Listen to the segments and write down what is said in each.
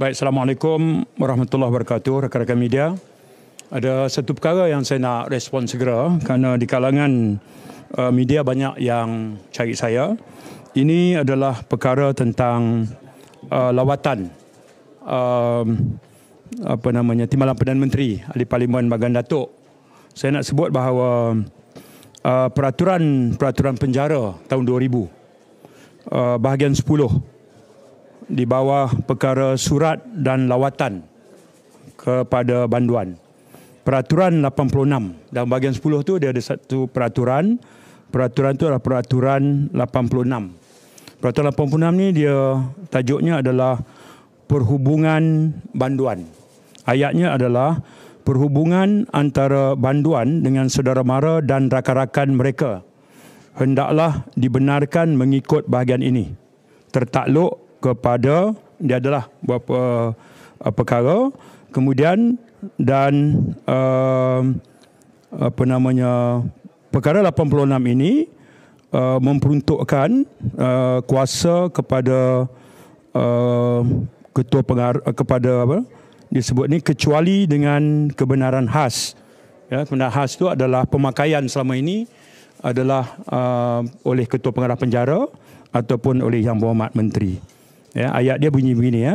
Baik, Assalamualaikum warahmatullahi wabarakatuh, rakan-rakan media. Ada satu perkara yang saya nak respon segera kerana di kalangan uh, media banyak yang cari saya. Ini adalah perkara tentang uh, lawatan uh, apa namanya Timbalan Perdana Menteri Ahli Parlimen Bagan Datuk. Saya nak sebut bahawa uh, peraturan-peraturan penjara tahun 2000 uh, bahagian 10 di bawah perkara surat dan lawatan kepada banduan. Peraturan 86 dan bahagian 10 tu dia ada satu peraturan. Peraturan tu adalah peraturan 86. Peraturan 86 ni dia tajuknya adalah perhubungan banduan. Ayatnya adalah perhubungan antara banduan dengan saudara mara dan rakan-rakan mereka hendaklah dibenarkan mengikut bahagian ini tertakluk kepada dia adalah beberapa uh, perkara kemudian dan uh, apa namanya perkara 86 ini uh, memperuntukkan uh, kuasa kepada uh, ketua pengar- uh, kepada apa disebut ni kecuali dengan kebenaran khas ya kebenaran khas itu adalah pemakaian selama ini adalah uh, oleh ketua pengarah penjara ataupun oleh yang berhormat menteri ya ayat dia bunyi begini ya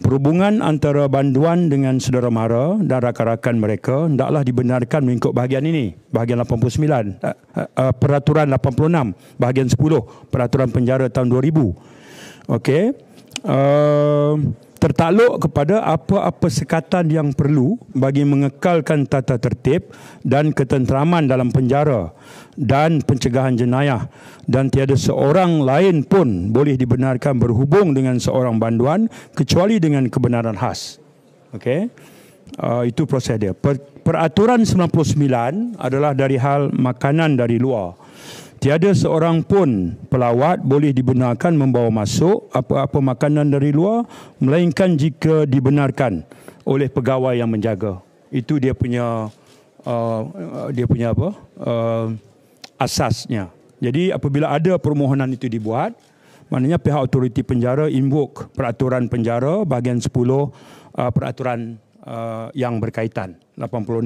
perhubungan antara banduan dengan saudara mara dan rakan-rakan mereka hendaklah dibenarkan mengikut bahagian ini bahagian 89 uh, uh, peraturan 86 bahagian 10 peraturan penjara tahun 2000 okey uh, tertakluk kepada apa-apa sekatan yang perlu bagi mengekalkan tata tertib dan ketenteraman dalam penjara dan pencegahan jenayah dan tiada seorang lain pun boleh dibenarkan berhubung dengan seorang banduan kecuali dengan kebenaran khas. Okey. Uh, itu proses dia. Per, peraturan 99 adalah dari hal makanan dari luar. Tiada seorang pun pelawat boleh dibenarkan membawa masuk apa-apa makanan dari luar melainkan jika dibenarkan oleh pegawai yang menjaga. Itu dia punya uh, uh dia punya apa? Uh, asasnya. Jadi apabila ada permohonan itu dibuat, maknanya pihak autoriti penjara invoke peraturan penjara bahagian 10 uh, peraturan uh, yang berkaitan 86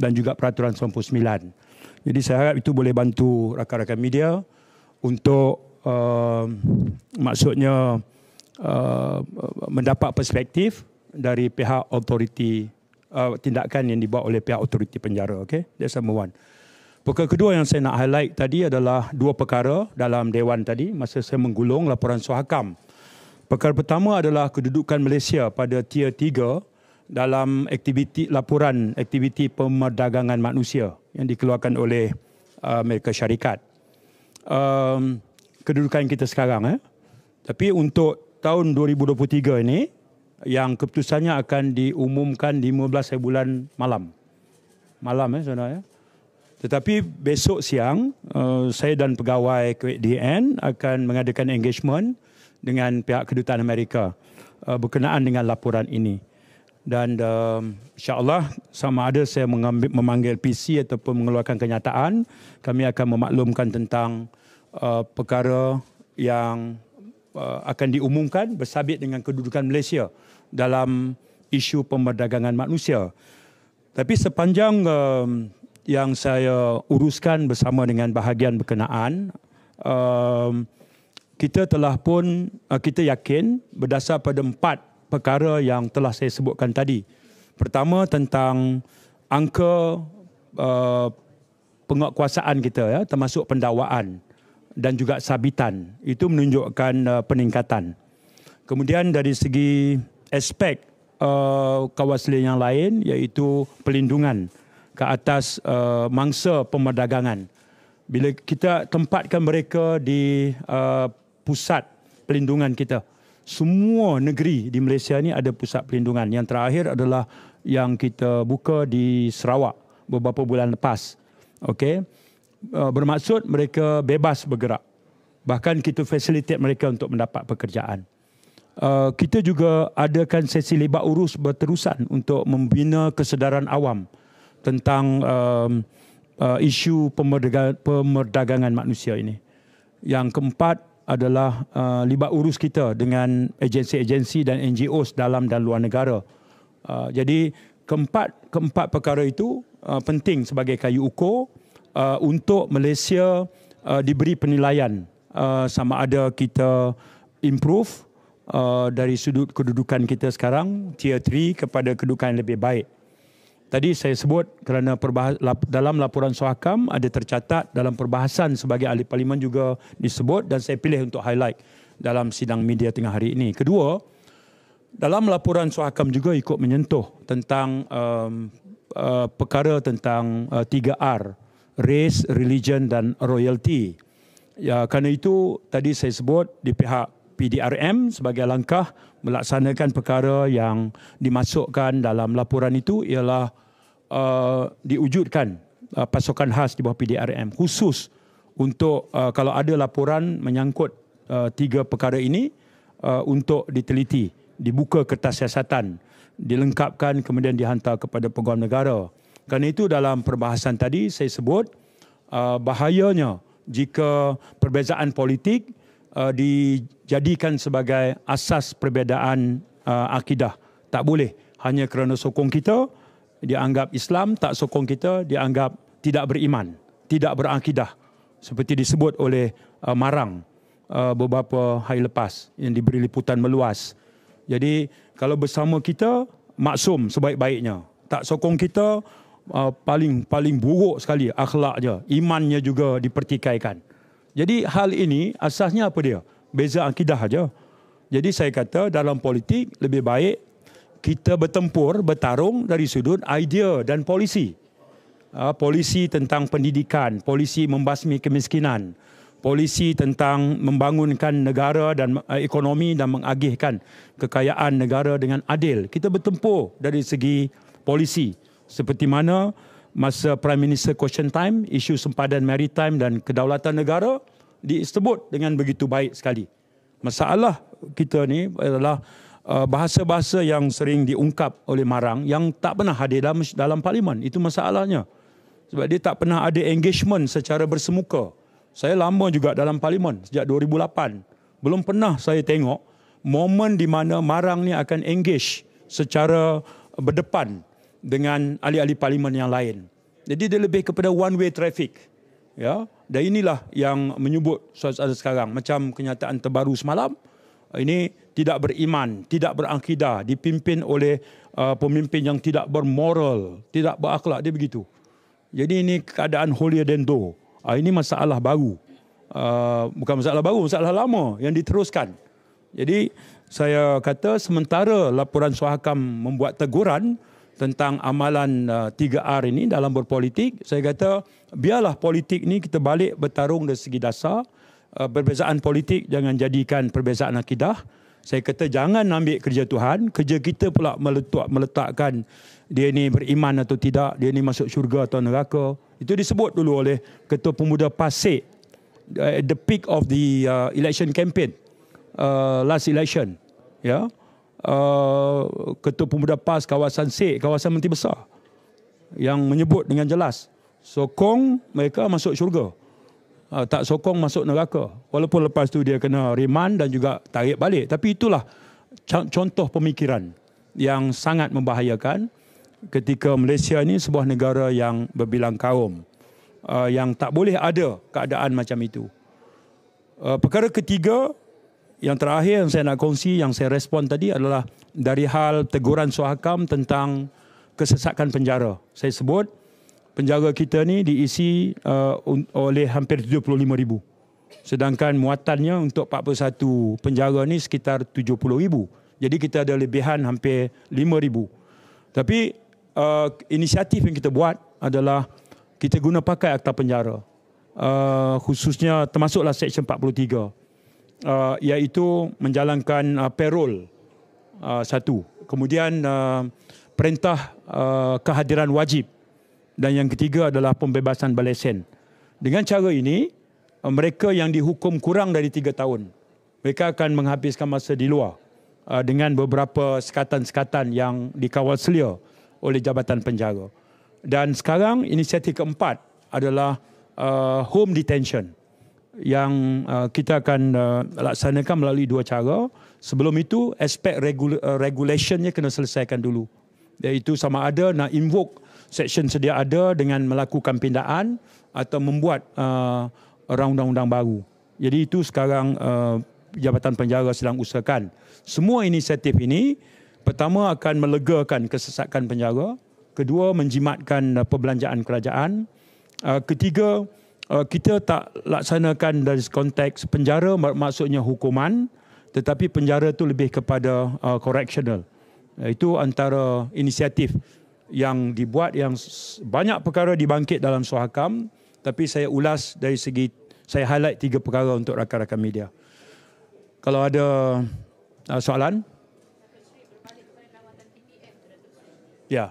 dan juga peraturan 99. Jadi saya harap itu boleh bantu rakan-rakan media untuk uh, maksudnya uh, mendapat perspektif dari pihak authority uh, tindakan yang dibuat oleh pihak authority penjara. Okay, that's number one. Perkara kedua yang saya nak highlight tadi adalah dua perkara dalam Dewan tadi masa saya menggulung laporan suhakam. Perkara pertama adalah kedudukan Malaysia pada tier 3 dalam aktiviti laporan aktiviti pemerdagangan manusia yang dikeluarkan oleh uh, Amerika Syarikat. Um, kedudukan kita sekarang. Eh? Tapi untuk tahun 2023 ini, yang keputusannya akan diumumkan 15 bulan malam. Malam eh, sebenarnya. Tetapi besok siang, uh, saya dan pegawai KDN akan mengadakan engagement dengan pihak kedutaan Amerika uh, berkenaan dengan laporan ini dan um, insyaallah sama ada saya mengambil memanggil PC ataupun mengeluarkan kenyataan kami akan memaklumkan tentang uh, perkara yang uh, akan diumumkan bersabit dengan kedudukan Malaysia dalam isu pemerdagangan manusia tapi sepanjang um, yang saya uruskan bersama dengan bahagian berkenaan um, kita telah pun uh, kita yakin berdasar pada empat perkara yang telah saya sebutkan tadi. Pertama tentang angka uh, penguatkuasaan kita ya termasuk pendawaan dan juga sabitan itu menunjukkan uh, peningkatan. Kemudian dari segi aspek uh, kawasan yang lain iaitu pelindungan ke atas uh, mangsa pemerdagangan. Bila kita tempatkan mereka di uh, pusat pelindungan kita semua negeri di Malaysia ni ada pusat perlindungan. Yang terakhir adalah yang kita buka di Sarawak beberapa bulan lepas. Okey. Eh, bermaksud mereka bebas bergerak. Bahkan kita facilitate mereka untuk mendapat pekerjaan. Eh, kita juga adakan sesi libat urus berterusan untuk membina kesedaran awam tentang eh, isu pemerdagangan manusia ini. Yang keempat, adalah uh, libat urus kita dengan agensi-agensi dan NGO dalam dan luar negara. Uh, jadi keempat keempat perkara itu uh, penting sebagai kayu ukur uh, untuk Malaysia uh, diberi penilaian uh, sama ada kita improve uh, dari sudut kedudukan kita sekarang tier 3 kepada kedudukan yang lebih baik. Tadi saya sebut kerana dalam laporan Sohakam ada tercatat dalam perbahasan sebagai ahli parlimen juga disebut dan saya pilih untuk highlight dalam sidang media tengah hari ini. Kedua, dalam laporan Sohakam juga ikut menyentuh tentang um, uh, perkara tentang uh, 3R, race, religion dan royalty. Ya, kerana itu tadi saya sebut di pihak PDRM sebagai langkah melaksanakan perkara yang dimasukkan dalam laporan itu ialah uh, diwujudkan uh, pasukan khas di bawah PDRM khusus untuk uh, kalau ada laporan menyangkut uh, tiga perkara ini uh, untuk diteliti, dibuka kertas siasatan, dilengkapkan kemudian dihantar kepada peguam negara. Kerana itu dalam perbahasan tadi saya sebut uh, bahayanya jika perbezaan politik uh, dijadikan sebagai asas perbezaan uh, akidah. Tak boleh. Hanya kerana sokong kita, dianggap Islam. Tak sokong kita, dianggap tidak beriman. Tidak berakidah. Seperti disebut oleh uh, Marang uh, beberapa hari lepas yang diberi liputan meluas. Jadi kalau bersama kita, maksum sebaik-baiknya. Tak sokong kita, uh, paling paling buruk sekali akhlaknya. Imannya juga dipertikaikan. Jadi hal ini asasnya apa dia? Beza akidah saja. Jadi saya kata dalam politik lebih baik kita bertempur, bertarung dari sudut idea dan polisi. Ah, polisi tentang pendidikan, polisi membasmi kemiskinan, polisi tentang membangunkan negara dan eh, ekonomi dan mengagihkan kekayaan negara dengan adil. Kita bertempur dari segi polisi. Seperti mana masa Prime Minister Question Time, isu sempadan maritime dan kedaulatan negara disebut dengan begitu baik sekali. Masalah kita ni adalah uh, bahasa-bahasa yang sering diungkap oleh Marang yang tak pernah hadir dalam, dalam parlimen. Itu masalahnya. Sebab dia tak pernah ada engagement secara bersemuka. Saya lama juga dalam parlimen sejak 2008. Belum pernah saya tengok momen di mana Marang ni akan engage secara berdepan dengan ahli-ahli parlimen yang lain. Jadi dia lebih kepada one way traffic. Ya, dan inilah yang menyebut suasana sekarang. Macam kenyataan terbaru semalam, eh, ini tidak beriman, tidak berakidah, dipimpin oleh uh, pemimpin yang tidak bermoral, tidak berakhlak, dia begitu. Jadi ini keadaan holier than thou. Uh, ini masalah baru. Uh, bukan masalah baru, masalah lama yang diteruskan. Jadi saya kata sementara laporan suhakam membuat teguran, tentang amalan uh, r ini dalam berpolitik, saya kata biarlah politik ini kita balik bertarung dari segi dasar. Uh, perbezaan politik jangan jadikan perbezaan akidah. Saya kata jangan ambil kerja Tuhan, kerja kita pula meletak, meletakkan dia ini beriman atau tidak, dia ini masuk syurga atau neraka. Itu disebut dulu oleh Ketua Pemuda Pasir uh, the peak of the uh, election campaign, uh, last election. Ya. Yeah? Uh, Ketua Pemuda PAS kawasan C kawasan Menteri Besar yang menyebut dengan jelas sokong mereka masuk syurga uh, tak sokong masuk neraka walaupun lepas tu dia kena riman dan juga tarik balik tapi itulah contoh pemikiran yang sangat membahayakan ketika Malaysia ini sebuah negara yang berbilang kaum uh, yang tak boleh ada keadaan macam itu uh, perkara ketiga yang terakhir yang saya nak kongsi, yang saya respon tadi adalah dari hal teguran suhakam tentang kesesakan penjara. Saya sebut penjara kita ni diisi uh, oleh hampir 75 ribu. Sedangkan muatannya untuk 41 penjara ni sekitar 70 ribu. Jadi kita ada lebihan hampir 5 ribu. Tapi uh, inisiatif yang kita buat adalah kita guna pakai akta penjara. Uh, khususnya termasuklah Seksyen 43 uh, iaitu menjalankan uh, perol uh, satu. Kemudian uh, perintah uh, kehadiran wajib dan yang ketiga adalah pembebasan balesen. Dengan cara ini, uh, mereka yang dihukum kurang dari tiga tahun, mereka akan menghabiskan masa di luar uh, dengan beberapa sekatan-sekatan yang dikawal selia oleh Jabatan Penjara. Dan sekarang inisiatif keempat adalah uh, home detention yang uh, kita akan uh, laksanakan melalui dua cara. Sebelum itu, aspek regul- uh, regulationnya kena selesaikan dulu. Iaitu sama ada nak invoke section sedia ada dengan melakukan pindaan atau membuat uh, round undang-undang baru. Jadi itu sekarang uh, Jabatan Penjara sedang usahakan. Semua inisiatif ini, pertama akan melegakan kesesakan penjara. Kedua, menjimatkan uh, perbelanjaan kerajaan. Uh, ketiga, Eh, kita tak laksanakan dari konteks penjara maksudnya hukuman tetapi penjara itu lebih kepada uh, correctional. Eh, itu antara inisiatif yang dibuat yang banyak perkara dibangkit dalam suhakam tapi saya ulas dari segi saya highlight tiga perkara untuk rakan-rakan media. Kalau ada uh, soalan? Ya. Yeah.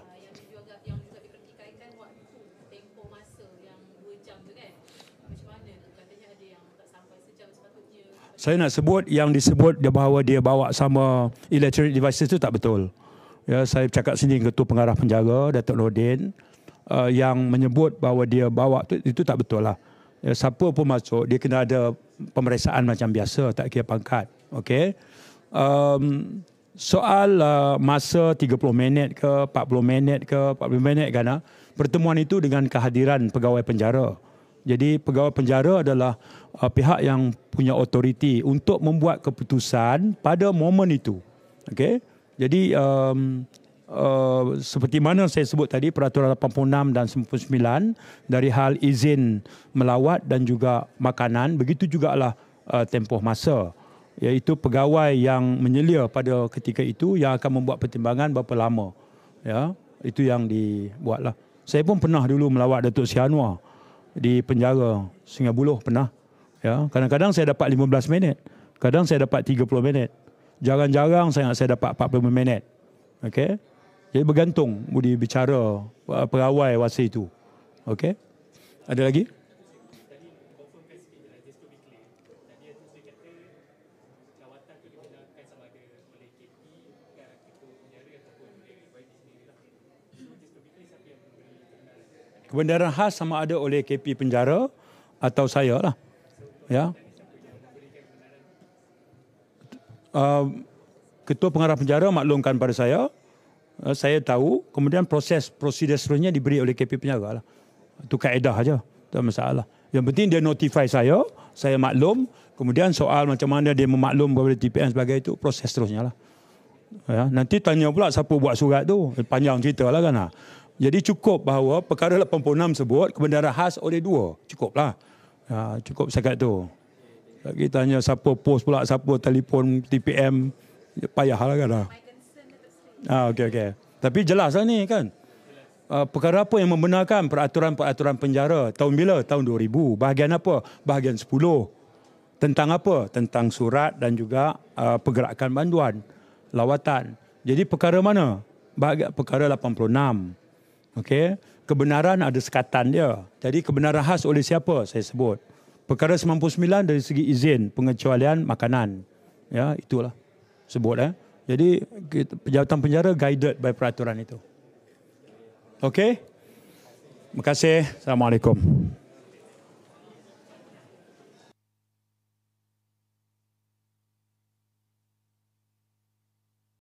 saya nak sebut yang disebut dia bahawa dia bawa sama electronic devices itu tak betul. Ya, saya cakap sini dengan Ketua Pengarah Penjara, Datuk Nordin, uh, yang menyebut bahawa dia bawa itu, itu tak betul lah. Ya, siapa pun masuk, dia kena ada pemeriksaan macam biasa, tak kira pangkat. Okay? Um, soal uh, masa 30 minit ke 40 minit ke 40 minit kan pertemuan itu dengan kehadiran pegawai penjara. Jadi pegawai penjara adalah uh, pihak yang punya otoriti untuk membuat keputusan pada momen itu. Okey. Jadi um, uh, seperti mana saya sebut tadi peraturan 86 dan 99 dari hal izin melawat dan juga makanan begitu jugalah uh, tempoh masa iaitu pegawai yang menyelia pada ketika itu yang akan membuat pertimbangan berapa lama ya itu yang dibuatlah saya pun pernah dulu melawat Datuk Sianwa di penjara Sungai Buloh pernah. Ya, kadang-kadang saya dapat 15 minit, kadang saya dapat 30 minit. Jarang-jarang saya saya dapat 45 minit. Okey. Jadi bergantung budi bicara perawai wasi itu. Okey. Ada lagi? kebenaran khas sama ada oleh KP penjara atau saya lah. Ya. Uh, Ketua Pengarah Penjara maklumkan pada saya, uh, saya tahu, kemudian proses prosedur seterusnya diberi oleh KP Penjara. Lah. Itu kaedah saja, tak masalah. Yang penting dia notify saya, saya maklum, kemudian soal macam mana dia memaklum kepada TPN sebagai itu, proses seterusnya. Lah. Ya, nanti tanya pula siapa buat surat tu panjang cerita lah kan. Ha. Jadi cukup bahawa perkara 86 sebut kebenaran khas oleh dua. Cukuplah. Ha, cukup sekat tu. Lagi tanya siapa post pula, siapa telefon TPM. Payah kan lah ah, kan. Ah, ha, okay, okay. Tapi jelas lah ni kan. Uh, perkara apa yang membenarkan peraturan-peraturan penjara tahun bila? Tahun 2000. Bahagian apa? Bahagian 10. Tentang apa? Tentang surat dan juga uh, pergerakan banduan, lawatan. Jadi perkara mana? Bahagian perkara 86. Okey, kebenaran ada sekatan dia. Jadi kebenaran khas oleh siapa saya sebut. Perkara 99 dari segi izin pengecualian makanan. Ya, itulah sebut eh. Jadi pejabatan penjara guided by peraturan itu. Okey. Terima kasih. Assalamualaikum.